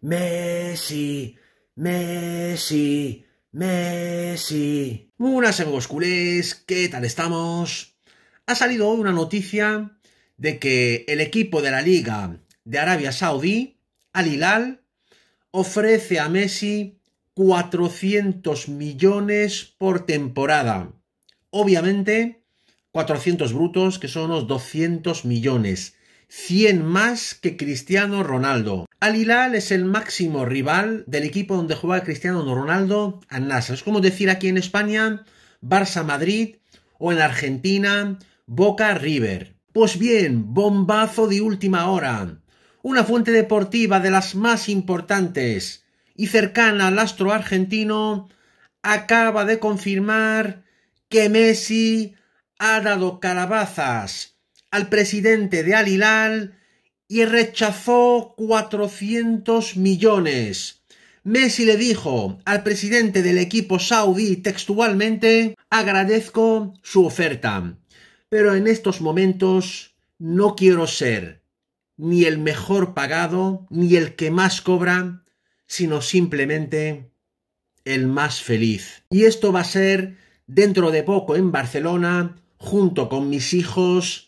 Messi, Messi, Messi. buenas amigos ¿qué tal estamos? Ha salido hoy una noticia de que el equipo de la Liga de Arabia Saudí, Al Hilal, ofrece a Messi 400 millones por temporada. Obviamente, 400 brutos, que son unos 200 millones. 100 más que Cristiano Ronaldo. Al Hilal es el máximo rival del equipo donde juega Cristiano Ronaldo a Nasa. Es como decir aquí en España Barça Madrid o en Argentina Boca River. Pues bien, bombazo de última hora. Una fuente deportiva de las más importantes y cercana al astro argentino acaba de confirmar que Messi ha dado calabazas al presidente de Al Hilal y rechazó 400 millones. Messi le dijo al presidente del equipo saudí textualmente, agradezco su oferta, pero en estos momentos no quiero ser ni el mejor pagado, ni el que más cobra, sino simplemente el más feliz. Y esto va a ser dentro de poco en Barcelona, junto con mis hijos